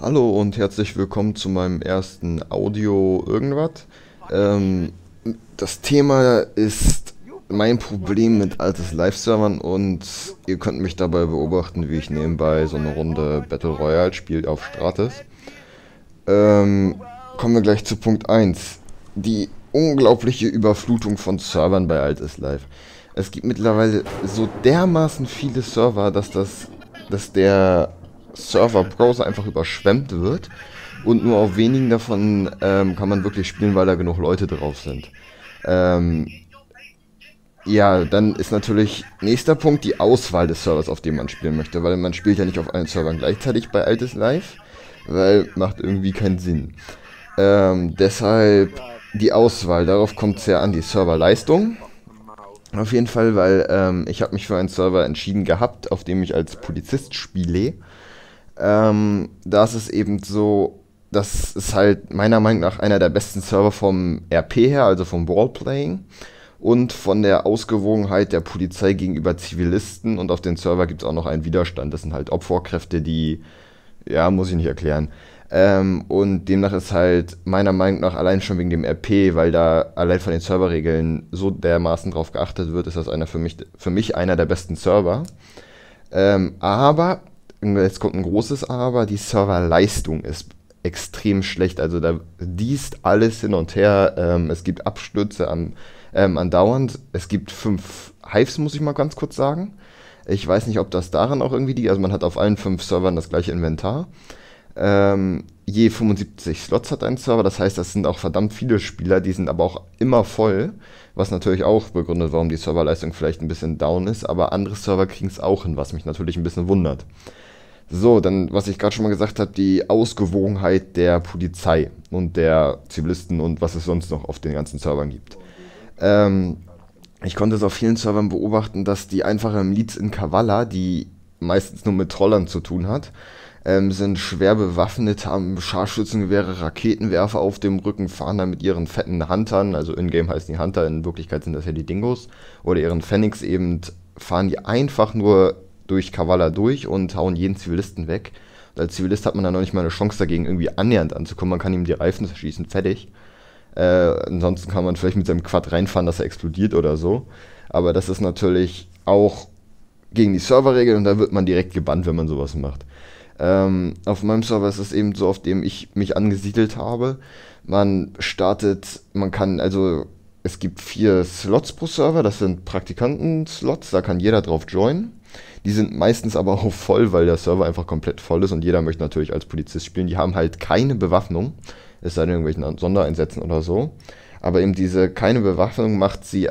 Hallo und herzlich willkommen zu meinem ersten Audio irgendwas. Ähm, das Thema ist mein Problem mit altes Live-Servern und ihr könnt mich dabei beobachten, wie ich nebenbei so eine Runde Battle Royale spiele auf Stratis. Ähm, kommen wir gleich zu Punkt 1. Die unglaubliche Überflutung von Servern bei altes Live. Es gibt mittlerweile so dermaßen viele Server, dass das dass der Server-Browser einfach überschwemmt wird und nur auf wenigen davon ähm, kann man wirklich spielen, weil da genug Leute drauf sind. Ähm, ja, dann ist natürlich nächster Punkt die Auswahl des Servers, auf dem man spielen möchte, weil man spielt ja nicht auf allen Servern gleichzeitig bei Altes Live, weil macht irgendwie keinen Sinn. Ähm, deshalb die Auswahl, darauf kommt es ja an, die Serverleistung. Auf jeden Fall, weil ähm, ich habe mich für einen Server entschieden gehabt, auf dem ich als Polizist spiele ähm, da ist eben so, das ist halt meiner Meinung nach einer der besten Server vom RP her, also vom Ballplaying und von der Ausgewogenheit der Polizei gegenüber Zivilisten. Und auf den Server gibt es auch noch einen Widerstand. Das sind halt Opferkräfte, die, ja, muss ich nicht erklären. Ähm, und demnach ist halt meiner Meinung nach allein schon wegen dem RP, weil da allein von den Serverregeln so dermaßen drauf geachtet wird, ist das einer für mich, für mich einer der besten Server. Ähm, aber jetzt kommt ein großes Aber, die Serverleistung ist extrem schlecht. Also da diest alles hin und her. Ähm, es gibt Abstürze an, ähm, andauernd. Es gibt fünf Hives, muss ich mal ganz kurz sagen. Ich weiß nicht, ob das daran auch irgendwie liegt. Also man hat auf allen fünf Servern das gleiche Inventar. Ähm, je 75 Slots hat ein Server. Das heißt, das sind auch verdammt viele Spieler. Die sind aber auch immer voll. Was natürlich auch begründet, warum die Serverleistung vielleicht ein bisschen down ist. Aber andere Server kriegen es auch hin, was mich natürlich ein bisschen wundert. So, dann, was ich gerade schon mal gesagt habe, die Ausgewogenheit der Polizei und der Zivilisten und was es sonst noch auf den ganzen Servern gibt. Ähm, ich konnte es auf vielen Servern beobachten, dass die einfache Miliz in Kavala, die meistens nur mit Trollern zu tun hat, ähm, sind schwer bewaffnet, haben Scharfschützengewehre, Raketenwerfer auf dem Rücken, fahren dann mit ihren fetten Huntern, also in-game heißen die Hunter, in Wirklichkeit sind das ja die Dingos, oder ihren Phoenix eben, fahren die einfach nur durch Kavala durch und hauen jeden Zivilisten weg. Und als Zivilist hat man dann noch nicht mal eine Chance dagegen, irgendwie annähernd anzukommen. Man kann ihm die Reifen zerschießen, fertig. Äh, ansonsten kann man vielleicht mit seinem Quad reinfahren, dass er explodiert oder so. Aber das ist natürlich auch gegen die Serverregel und da wird man direkt gebannt, wenn man sowas macht. Ähm, auf meinem Server ist es eben so, auf dem ich mich angesiedelt habe. Man startet, man kann, also es gibt vier Slots pro Server, das sind Praktikanten-Slots, da kann jeder drauf joinen. Die sind meistens aber auch voll, weil der Server einfach komplett voll ist und jeder möchte natürlich als Polizist spielen. Die haben halt keine Bewaffnung, es sei denn irgendwelchen Sondereinsätzen oder so. Aber eben diese keine Bewaffnung macht sie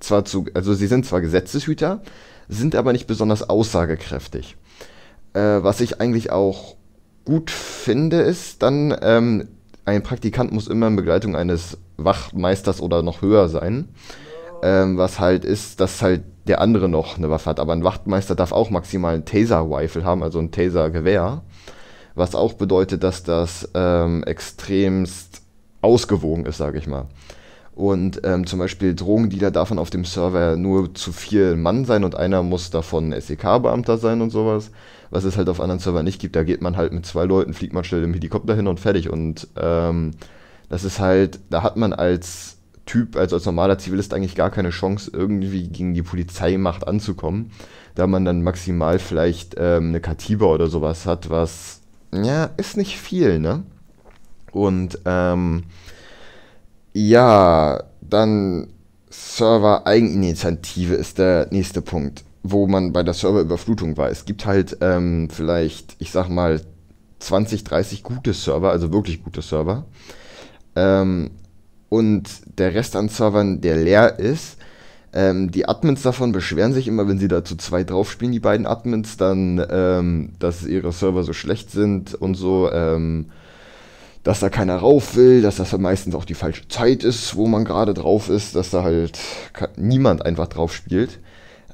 zwar zu, also sie sind zwar Gesetzeshüter, sind aber nicht besonders aussagekräftig. Äh, was ich eigentlich auch gut finde, ist dann, ähm, ein Praktikant muss immer in Begleitung eines Wachmeisters oder noch höher sein. Ähm, was halt ist, dass halt der andere noch eine Waffe hat. Aber ein Wachtmeister darf auch maximal einen Taser-Rifle haben, also ein Taser-Gewehr. Was auch bedeutet, dass das ähm, extremst ausgewogen ist, sage ich mal. Und ähm, zum Beispiel Drogendealer davon auf dem Server nur zu vier Mann sein und einer muss davon SEK-Beamter sein und sowas, was es halt auf anderen Servern nicht gibt. Da geht man halt mit zwei Leuten, fliegt man schnell im Helikopter hin und fertig. Und ähm, das ist halt, da hat man als Typ, also als normaler Zivilist eigentlich gar keine Chance, irgendwie gegen die Polizeimacht anzukommen, da man dann maximal vielleicht ähm, eine Katiba oder sowas hat, was, ja, ist nicht viel, ne? Und, ähm, ja, dann Server-Eigeninitiative ist der nächste Punkt, wo man bei der Serverüberflutung war. Es gibt halt ähm, vielleicht, ich sag mal, 20, 30 gute Server, also wirklich gute Server. Ähm, und der Rest an Servern, der leer ist. Ähm, die Admins davon beschweren sich immer, wenn sie da zu zwei draufspielen, die beiden Admins, dann, ähm, dass ihre Server so schlecht sind und so, ähm, dass da keiner rauf will, dass das meistens auch die falsche Zeit ist, wo man gerade drauf ist, dass da halt niemand einfach drauf spielt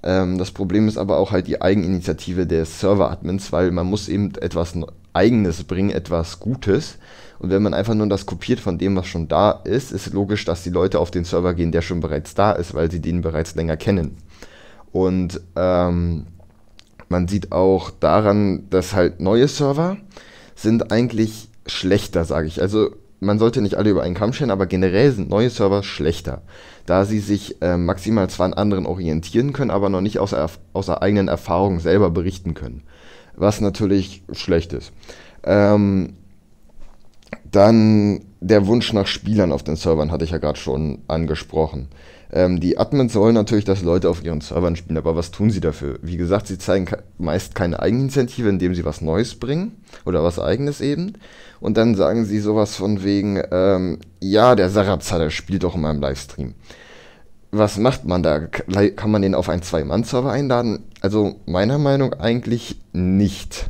ähm, das Problem ist aber auch halt die Eigeninitiative der Server-Admins, weil man muss eben etwas Eigenes bringen, etwas Gutes. Und wenn man einfach nur das kopiert von dem, was schon da ist, ist logisch, dass die Leute auf den Server gehen, der schon bereits da ist, weil sie den bereits länger kennen. Und ähm, man sieht auch daran, dass halt neue Server sind eigentlich schlechter, sage ich. Also man sollte nicht alle über einen Kamm scheren, aber generell sind neue Server schlechter, da sie sich äh, maximal zwar an anderen orientieren können, aber noch nicht aus, aus eigenen Erfahrungen selber berichten können was natürlich schlecht ist. Ähm, dann der Wunsch nach Spielern auf den Servern hatte ich ja gerade schon angesprochen. Ähm, die Admins wollen natürlich, dass Leute auf ihren Servern spielen, aber was tun sie dafür? Wie gesagt, sie zeigen meist keine Eigeninitiative, indem sie was Neues bringen oder was Eigenes eben. Und dann sagen sie sowas von wegen, ähm, ja, der Sarazar, der spielt doch in meinem Livestream was macht man da? Kann man den auf einen Zwei-Mann-Server einladen? Also meiner Meinung eigentlich nicht.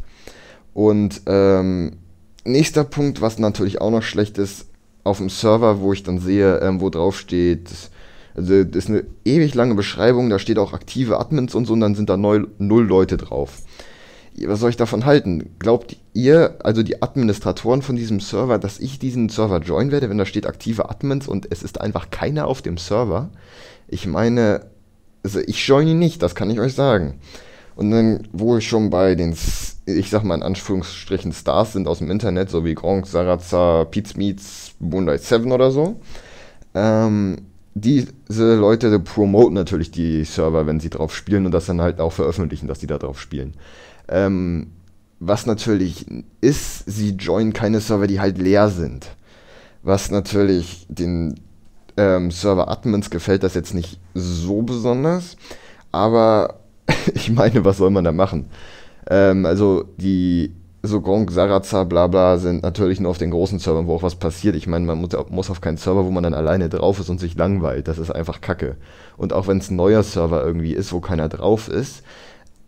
Und ähm, nächster Punkt, was natürlich auch noch schlecht ist, auf dem Server, wo ich dann sehe, ähm, wo drauf steht, also das ist eine ewig lange Beschreibung, da steht auch aktive Admins und so, und dann sind da neu, null Leute drauf was soll ich davon halten? Glaubt ihr, also die Administratoren von diesem Server, dass ich diesen Server join werde, wenn da steht aktive Admins und es ist einfach keiner auf dem Server? Ich meine, also ich join ihn nicht, das kann ich euch sagen. Und dann, wo ich schon bei den, ich sag mal in Anführungsstrichen, Stars sind aus dem Internet, so wie Gronk, Sarazza, Meets, Moonlight 7 oder so, ähm, diese Leute promoten natürlich die Server, wenn sie drauf spielen und das dann halt auch veröffentlichen, dass sie da drauf spielen. Ähm, was natürlich ist, sie joinen keine Server, die halt leer sind. Was natürlich den ähm, Server-Admins gefällt das jetzt nicht so besonders, aber ich meine, was soll man da machen? Ähm, also die so Gronk, Sarazar, bla bla sind natürlich nur auf den großen Servern, wo auch was passiert. Ich meine, man muss, muss auf keinen Server, wo man dann alleine drauf ist und sich langweilt. Das ist einfach Kacke. Und auch wenn es ein neuer Server irgendwie ist, wo keiner drauf ist,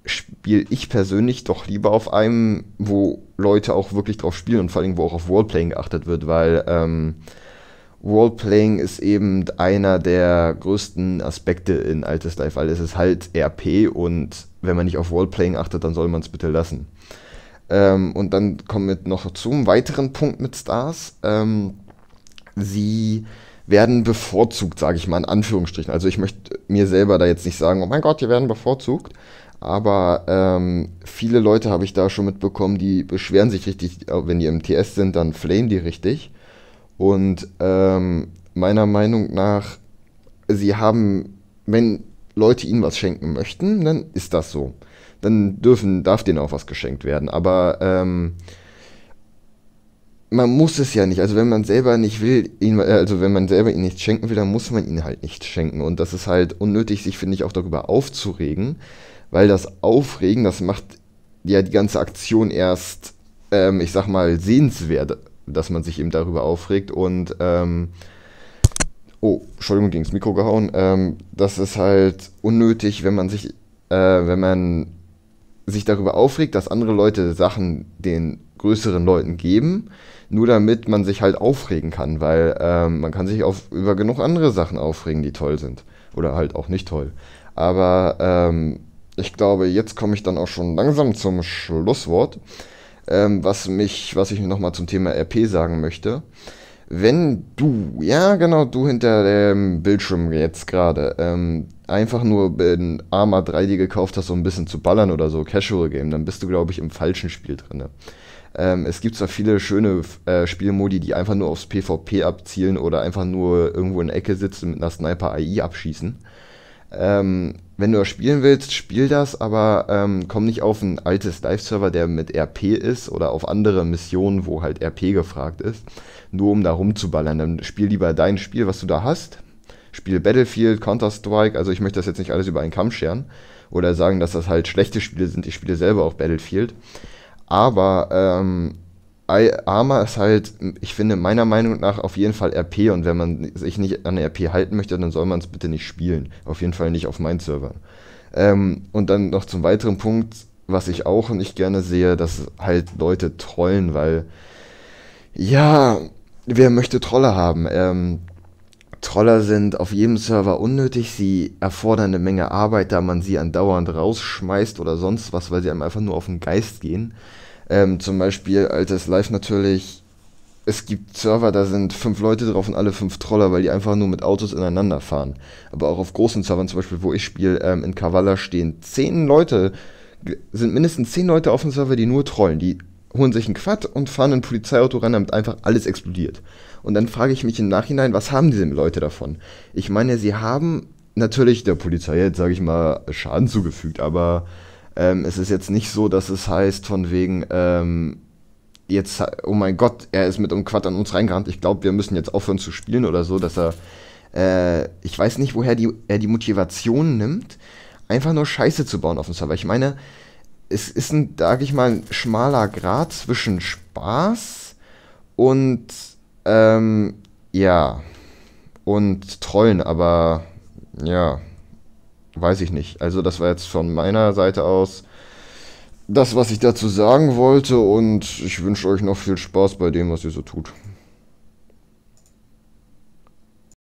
spiele ich persönlich doch lieber auf einem, wo Leute auch wirklich drauf spielen und vor allem, wo auch auf Roleplaying geachtet wird, weil ähm, Roleplaying ist eben einer der größten Aspekte in Altes Life, weil es ist halt RP und wenn man nicht auf Roleplaying achtet, dann soll man es bitte lassen. Ähm, und dann kommen wir noch zu einem weiteren Punkt mit Stars. Ähm, sie werden bevorzugt, sage ich mal in Anführungsstrichen. Also ich möchte mir selber da jetzt nicht sagen, oh mein Gott, die werden bevorzugt. Aber ähm, viele Leute habe ich da schon mitbekommen, die beschweren sich richtig, äh, wenn die im TS sind, dann flamen die richtig. Und ähm, meiner Meinung nach, sie haben, wenn Leute ihnen was schenken möchten, dann ist das so dann dürfen, darf denen auch was geschenkt werden. Aber ähm, man muss es ja nicht. Also wenn man selber nicht will, ihn, äh, also wenn man selber ihn nicht schenken will, dann muss man ihn halt nicht schenken. Und das ist halt unnötig, sich, finde ich, auch darüber aufzuregen, weil das Aufregen, das macht ja die ganze Aktion erst, ähm, ich sag mal, sehenswert, dass man sich eben darüber aufregt. Und ähm, oh, Entschuldigung, gegen das Mikro gehauen. Ähm, das ist halt unnötig, wenn man sich, äh, wenn man sich darüber aufregt, dass andere Leute Sachen den größeren Leuten geben, nur damit man sich halt aufregen kann, weil ähm, man kann sich auf, über genug andere Sachen aufregen, die toll sind oder halt auch nicht toll. Aber ähm, ich glaube, jetzt komme ich dann auch schon langsam zum Schlusswort, ähm, was mich, was ich nochmal zum Thema RP sagen möchte. Wenn du, ja genau, du hinter dem Bildschirm jetzt gerade, ähm, einfach nur ein Arma 3D gekauft hast, um ein bisschen zu ballern oder so, Casual Game, dann bist du, glaube ich, im falschen Spiel drin. Ne? Ähm, es gibt zwar viele schöne äh, Spielmodi, die einfach nur aufs PvP abzielen oder einfach nur irgendwo in der Ecke sitzen mit einer Sniper AI abschießen. Ähm, wenn du das spielen willst, spiel das, aber ähm, komm nicht auf ein altes Live-Server, der mit RP ist oder auf andere Missionen, wo halt RP gefragt ist, nur um da rumzuballern. Dann spiel lieber dein Spiel, was du da hast, spiele Battlefield, Counter-Strike, also ich möchte das jetzt nicht alles über einen Kamm scheren oder sagen, dass das halt schlechte Spiele sind. Ich spiele selber auch Battlefield. Aber ähm, Arma ist halt, ich finde, meiner Meinung nach auf jeden Fall RP und wenn man sich nicht an RP halten möchte, dann soll man es bitte nicht spielen. Auf jeden Fall nicht auf meinen Servern. Ähm, und dann noch zum weiteren Punkt, was ich auch nicht gerne sehe, dass halt Leute trollen, weil ja, wer möchte Trolle haben? Ähm, Troller sind auf jedem Server unnötig, sie erfordern eine Menge Arbeit, da man sie andauernd rausschmeißt oder sonst was, weil sie einem einfach nur auf den Geist gehen. Ähm, zum Beispiel altes Live natürlich, es gibt Server, da sind fünf Leute drauf und alle fünf Troller, weil die einfach nur mit Autos ineinander fahren. Aber auch auf großen Servern, zum Beispiel, wo ich spiele, ähm, in Kavala stehen zehn Leute, sind mindestens zehn Leute auf dem Server, die nur trollen, die holen sich einen Quad und fahren ein Polizeiauto ran, damit einfach alles explodiert. Und dann frage ich mich im Nachhinein, was haben diese Leute davon? Ich meine, sie haben natürlich der Polizei jetzt, sage ich mal, Schaden zugefügt, aber ähm, es ist jetzt nicht so, dass es heißt von wegen, ähm, jetzt, oh mein Gott, er ist mit einem Quad an uns reingerannt, ich glaube, wir müssen jetzt aufhören zu spielen oder so, dass er, äh, ich weiß nicht, woher die, er die Motivation nimmt, einfach nur Scheiße zu bauen auf dem Server. Ich meine, es ist ein, sag ich mal, ein schmaler Grad zwischen Spaß und ähm, ja und Trollen, aber ja, weiß ich nicht. Also das war jetzt von meiner Seite aus das, was ich dazu sagen wollte und ich wünsche euch noch viel Spaß bei dem, was ihr so tut.